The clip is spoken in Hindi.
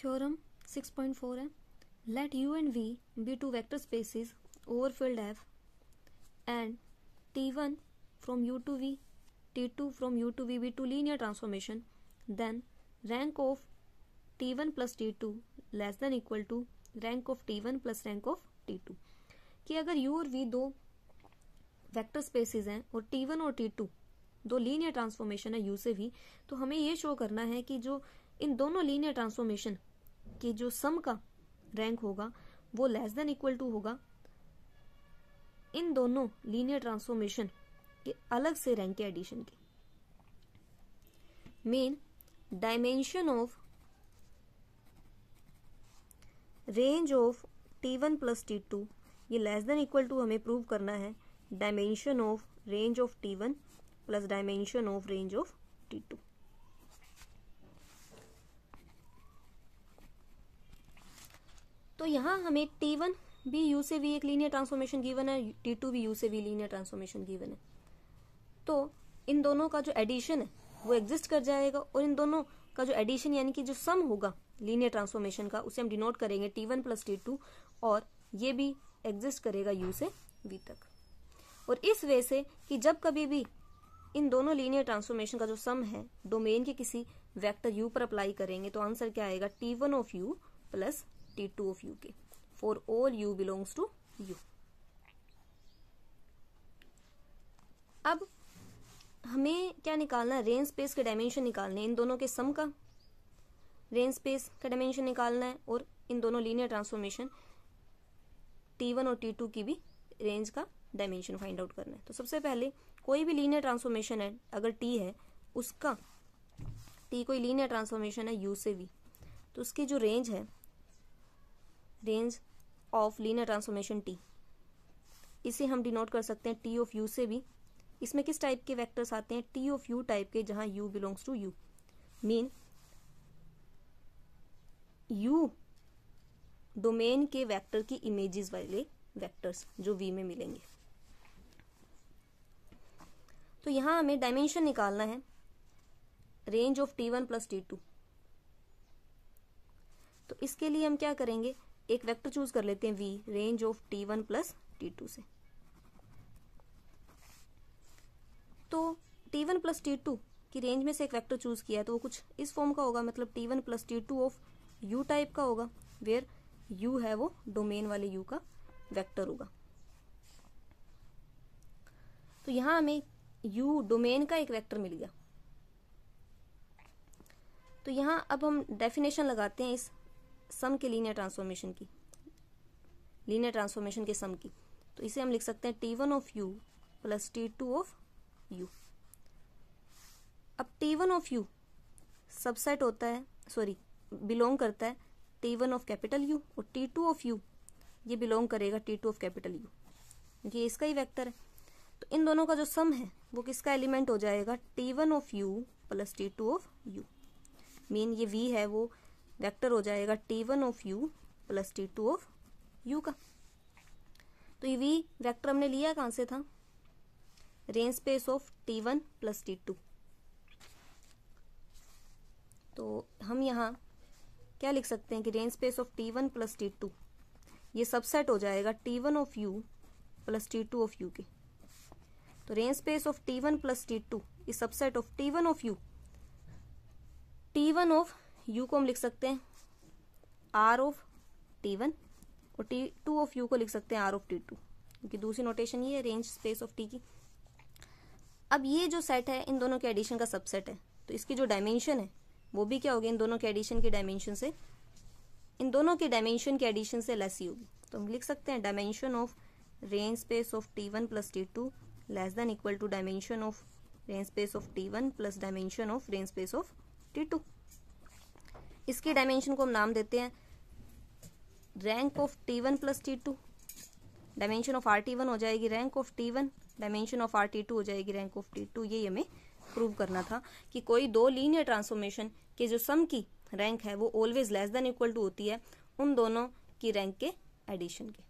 थ्योरम 6.4 है let U and V be two vector spaces over field F and T one from U to V T two from U to V be two linear transformation then plus T two less than equal to rank of T one plus rank of T two कि अगर यू और वी दो वेक्टर स्पेसिस हैं और टी वन और टी टू दो लीनियर ट्रांसफॉर्मेशन है यू से भी तो हमें ये शो करना है कि जो इन दोनों लीनियर ट्रांसफॉर्मेशन कि जो सम का रैंक होगा वो लेस देन इक्वल टू होगा इन दोनों लीनियर ट्रांसफॉर्मेशन के अलग से रैंक के एडिशन के मेन dimension of range of T one plus T two ये लेस देन इक्वल टू हमें प्रूव करना है dimension of range of T one plus dimension of range of T two तो यहाँ हमें टी वन भी यू से वी एक लीनियर ट्रांसफॉर्मेशन गिवन है टी टू भी यू से वी लीनियर ट्रांसफॉर्मेशन गिवन है तो इन दोनों का जो एडिशन है वो एग्जिस्ट कर जाएगा और इन दोनों का जो एडिशन यानी कि जो सम होगा लीनियर ट्रांसफॉर्मेशन का उसे हम डिनोट करेंगे T one plus T two और ये भी एग्जिस्ट करेगा यू से वी तक और इस वे से कि जब कभी भी इन दोनों लीनियर ट्रांसफॉर्मेशन का जो सम है डोमेन के किसी वेक्टर यू पर अप्लाई करेंगे तो आंसर क्या आएगा T one of U plus thirty two of U के for all U belongs to U अब हमें क्या निकालना है रेन स्पेस के डायमेंशन निकालने इन दोनों के सम का रेन स्पेस का डायमेंशन निकालना है और इन दोनों लीनियर ट्रांसफॉर्मेशन t1 और t2 की भी रेंज का डायमेंशन फाइंड आउट करना है तो सबसे पहले कोई भी लीनियर ट्रांसफॉर्मेशन है अगर t है उसका t कोई लीनियर ट्रांसफॉर्मेशन है u से v तो उसकी जो रेंज है range of linear transformation T इसे हम डिनोट कर सकते हैं टी ऑफ यू से भी इसमें किस टाइप के वेक्टर्स आते हैं टी ऑफ यू टाइप के जहां U belongs to U mean U domain के वेक्टर की इमेजेस वाले वेक्टर्स जो वी में मिलेंगे तो यहाँ हमें डायमेंशन निकालना है range of T one plus T two तो इसके लिए हम क्या करेंगे एक वेक्टर चूज कर लेते हैं V range of T one plus T two से तो T one plus T two की रेंज में से एक वेक्टर चूज किया है तो वो कुछ इस फॉर्म का होगा मतलब T one plus T two of U type का होगा वेयर यू है वो डोमेन वाले यू का वेक्टर होगा तो यहां हमें यू डोमेन का एक वेक्टर मिल गया तो यहां अब हम डेफिनेशन लगाते हैं इस सम के लीनियर ट्रांसफॉर्मेशन की लीनियर ट्रांसफॉर्मेशन के सम की तो इसे हम लिख सकते हैं T one of U plus T two of U अब T one of U subset होता है सॉरी बिलोंग करता है T one of capital U और टी टू ऑफ यू ये बिलोंग करेगा T two of capital U ये इसका ही वेक्टर है तो इन दोनों का जो सम है वो किसका एलिमेंट हो जाएगा T one of U plus T two of U mean ये वी है वो वेक्टर हो जाएगा T one of U plus T two of U का तो ये वी वैक्टर हमने लिया कहां से था range space of T one plus T two तो हम यहाँ क्या लिख सकते हैं कि range space of T one plus T two ये सबसेट हो जाएगा T one of U plus T two of U के तो range space of T one plus T two subset of T one of U T one of U को हम लिख सकते हैं आर ऑफ टी वन और टी टू ऑफ यू को लिख सकते हैं आर ऑफ टी टू क्योंकि दूसरी नोटेशन ये है रेंज स्पेस ऑफ टी की अब ये जो सेट है इन दोनों के एडिशन का सबसेट है तो इसकी जो डायमेंशन है वो भी क्या होगी इन दोनों के एडिशन के डायमेंशन से इन दोनों के डायमेंशन के एडिशन से लेस ही होगी तो हम लिख सकते हैं dimension of range space of T one plus T two less than equal to dimension of range space of T one plus dimension of range space of T two इसकी डायमेंशन को हम नाम देते हैं rank of T one plus T two dimension of R T one हो जाएगी rank of T one dimension of R T two हो जाएगी रैंक ऑफ टी टू ये हमें प्रूव करना था कि कोई दो लीनियर ट्रांसफॉर्मेशन के जो सम की रैंक है वो always less than equal to होती है उन दोनों की रैंक के एडिशन के